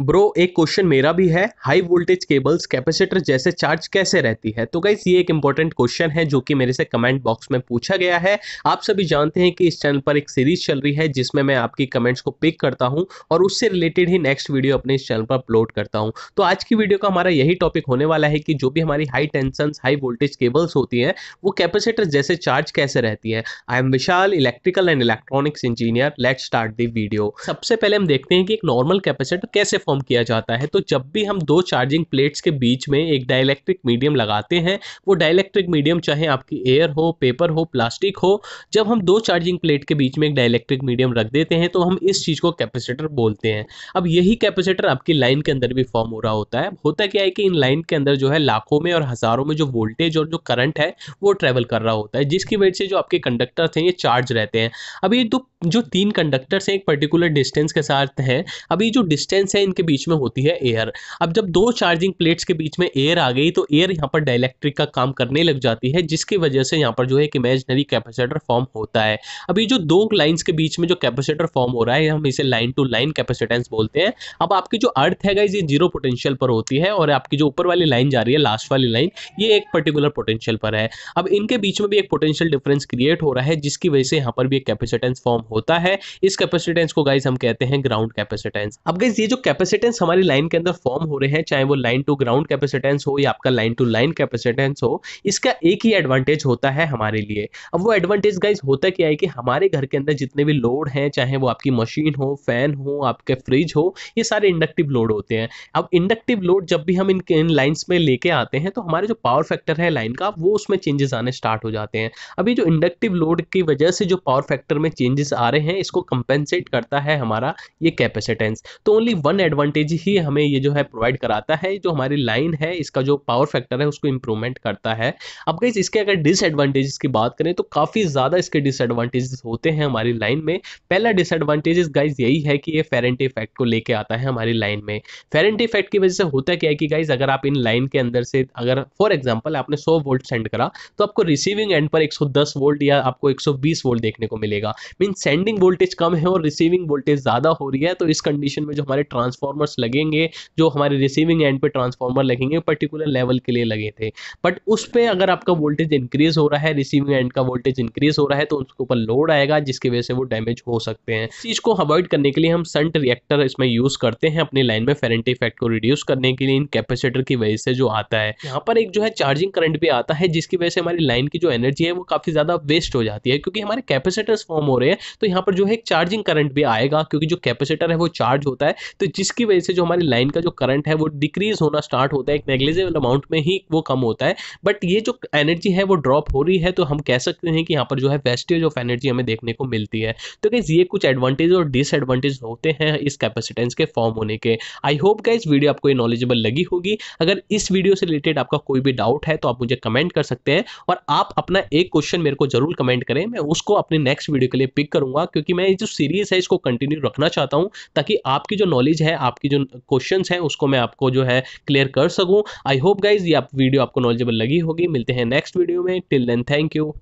bro एक question मेरा भी है हाई वोल्टेज केबल्स कैपेसिटर जैसे चार्ज कैसे रहती है तो गाइज ये एक इंपॉर्टेंट क्वेश्चन है जो कि मेरे से कमेंट बॉक्स में पूछा गया है आप सभी जानते हैं कि इस चैनल पर एक सीरीज चल रही है जिसमें मैं आपकी कमेंट्स को पिक करता हूं और उससे रिलेटेड ही नेक्स्ट वीडियो अपने इस चैनल पर अपलोड करता हूँ तो आज की वीडियो का हमारा यही टॉपिक होने वाला है कि जो भी हमारी high tension high voltage cables होती हैं वो कैपेसिटर जैसे चार्ज कैसे रहती है I am Vishal electrical and electronics engineer let start the video सबसे पहले हम देखते हैं कि एक नॉर्मल कैपेसिटर कैसे फॉर्म किया जाता है तो जब भी हम दो चार्जिंग प्लेट्स के बीच में एक डाइलेक्ट्रिक मीडियम लगाते हैं वो डाइलेक्ट्रिक मीडियम चाहे आपकी एयर हो पेपर हो प्लास्टिक हो जब हम दो चार्जिंग प्लेट के बीच में एक डाइलेक्ट्रिक मीडियम रख देते हैं तो हम इस चीज़ को कैपेसिटर बोलते हैं अब यही कैपेसिटर आपकी लाइन के अंदर भी फॉर्म हो रहा होता है होता क्या है कि इन लाइन के अंदर जो है लाखों में और हज़ारों में जो वोल्टेज और जो करंट है वो ट्रेवल कर रहा होता है जिसकी वजह से जो आपके कंडक्टर थे ये चार्ज रहते हैं अब ये दो जो तीन कंडक्टर्स हैं एक पर्टिकुलर डिस्टेंस के साथ हैं अभी जो डिस्टेंस है इनके बीच में होती है एयर अब जब दो चार्जिंग प्लेट्स के बीच में एयर आ गई तो एयर यहाँ पर डायलैक्ट्रिक का काम करने लग जाती है जिसकी वजह से यहाँ पर जो है एक इमेजनरी कैपेसिटर फॉर्म होता है अभी जो दो लाइन्स के बीच में जो कैपेसिटर फॉर्म हो रहा है हम इसे लाइन टू लाइन कैपेसिटेंस बोलते हैं अब आपकी जो अर्थ है ये जीरो पोटेंशियल पर होती है और आपकी जो ऊपर वाली लाइन जा रही है लास्ट वाली लाइन ये एक पर्टिकुलर पोटेंशियल पर है अब इनके बीच में भी एक पोटेंशियल डिफरेंस क्रिएट हो रहा है जिसकी वजह से यहाँ पर भी एक कैपेसिटेंस फॉर्म हो होता है इस कैपेसिटेंस को गाइज हम कहते हैं ग्राउंड कैपेसिटेंस अब गाइज ये जो कैपेसिटेंस हमारी लाइन के अंदर फॉर्म हो रहे हैं चाहे वो लाइन टू ग्राउंड कैपेसिटेंस हो या आपका लाइन टू लाइन कैपेसिटेंस हो इसका एक ही एडवांटेज होता है हमारे लिए अब वो एडवांटेज गाइज होता क्या है कि हमारे घर के अंदर जितने भी लोड हैं चाहे वो आपकी मशीन हो फैन हो आपके फ्रिज हो ये सारे इंडक्टिव लोड होते हैं अब इंडक्टिव लोड जब भी हम इन इन लाइन्स में लेके आते हैं तो हमारे जो पावर फैक्टर है लाइन का वो उसमें चेंजेस आने स्टार्ट हो जाते हैं अभी जो इंडक्टिव लोड की वजह से जो पावर फैक्टर में चेंजेस आ रहे हैं इसको कंपेंसेट करता है हमारा ये कैपेसिटेंस तो ओनली वन एडवांटेज ही हमें ये जो है प्रोवाइड कराता है जो हमारी लाइन है इसका जो पावर फैक्टर है उसको इंप्रूवमेंट करता है अब गई इसके अगर डिसएडवांटेज की बात करें तो काफ़ी ज़्यादा इसके डिसएडवांटेज होते हैं हमारी लाइन में पहला डिसएडवांटेज गाइज यही है कि ये फेरेंट इफेक्ट को लेके आता है हमारी लाइन में फेरेंट इफेक्ट की वजह से होता क्या है कि गाइज अगर आप इन लाइन के अंदर से अगर फॉर एग्जाम्पल आपने सौ वोल्ट सेंड करा तो आपको रिसीविंग एंड पर 110 वोल्ट या आपको 120 वोल्ट देखने को मिलेगा मीन सेंडिंग वोल्टेज कम है और रिसीविंग वोल्टेज ज़्यादा हो रही है तो इस कंडीशन में जो हमारे ट्रांसफॉर्मर्स लगेंगे जो हमारे रिसीविंग एंड पे ट्रांसफॉर्मर लगेंगे पर्टिकुलर लेवल के लिए लगे थे बट उस पर अगर आपका वोल्टेज इंक्रीज हो रहा है रिसीविंग एंड का वोल्टेज इंक्रीज हो रहा है तो उसके ऊपर लोड आएगा जिसकी वजह से वो डैमेज हो सकते हैं चीज़ को अवॉइड करने के लिए हम संट रिएक्टर इसमें यूज़ करते हैं अपनी लाइन में फेरेंट इफेक्ट को रिड्यूस करने के लिए इन कैपेसिटर की वजह से जो आता है यहाँ पर एक जो है चार्जिंग करंट भी आता है जिसकी वजह से हमारी लाइन की जो एनर्जी है वो काफ़ी ज़्यादा वेस्ट हो जाती है क्योंकि हमारे कैपेसिटर्स फॉर्म हो रहे हैं तो यहाँ पर जो है एक चार्जिंग करंट भी आएगा क्योंकि जो कैपेसिटर है वो चार्ज होता है तो जिसकी वजह से जो हमारी लाइन का जो करंट है वो डिक्रीज होना स्टार्ट होता है एक नेग्लेजेबल अमाउंट में ही वो कम होता है बट ये जो एनर्जी है वो ड्रॉप हो रही है तो हम कह सकते हैं कि यहाँ पर जो है वेस्टेज ऑफ एनर्जी हमें देखने को मिलती है तो गैस ये कुछ एडवांटेज और डिसएडवांटेज होते हैं इस कैपेसिटेंस के फॉर्म होने के आई होप गाइज वीडियो आपको ये नॉलेजेबल लगी होगी अगर इस वीडियो से रिलेटेड आपका कोई भी डाउट है तो आप मुझे कमेंट कर सकते हैं और आप अपना एक क्वेश्चन मेरे को जरूर कमेंट करें मैं उसको अपने नेक्स्ट वीडियो के लिए पिक करूँ करूंगा क्योंकि मैं जो सीरीज़ है इसको कंटिन्यू रखना चाहता हूँ ताकि आपकी जो नॉलेज है आपकी जो क्वेश्चन है उसको मैं आपको जो है क्लियर कर सकूं आई होप गाइज ये आप वीडियो आपको नॉलेजेबल लगी होगी मिलते हैं नेक्स्ट वीडियो में टिल देन थैंक यू